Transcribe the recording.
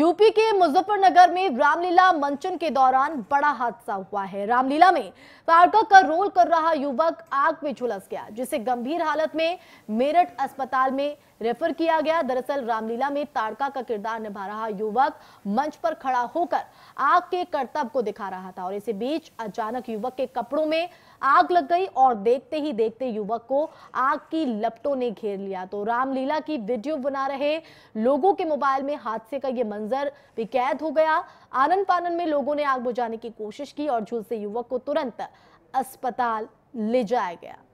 UP के मुजफ्फरनगर में रामलीला मंचन के दौरान बड़ा हादसा हुआ है रामलीला में पार्का का रोल कर रहा युवक आग में झुलस गया जिसे गंभीर हालत में मेरठ अस्पताल में रेफर किया गया दरअसल रामलीला में तारका का किरदार निभा रहा युवक मंच पर खड़ा होकर आग के करतब को दिखा रहा था और इसी बीच अचानक युवक के कपड़ों में आग लग गई और देखते ही देखते युवक को आग की लपटों ने घेर लिया तो रामलीला की वीडियो बना रहे लोगों के मोबाइल में हादसे का ये मंजर भी कैद हो गया आनंद पानन में लोगों ने आग बुझाने की कोशिश की और से युवक को तुरंत अस्पताल ले जाया गया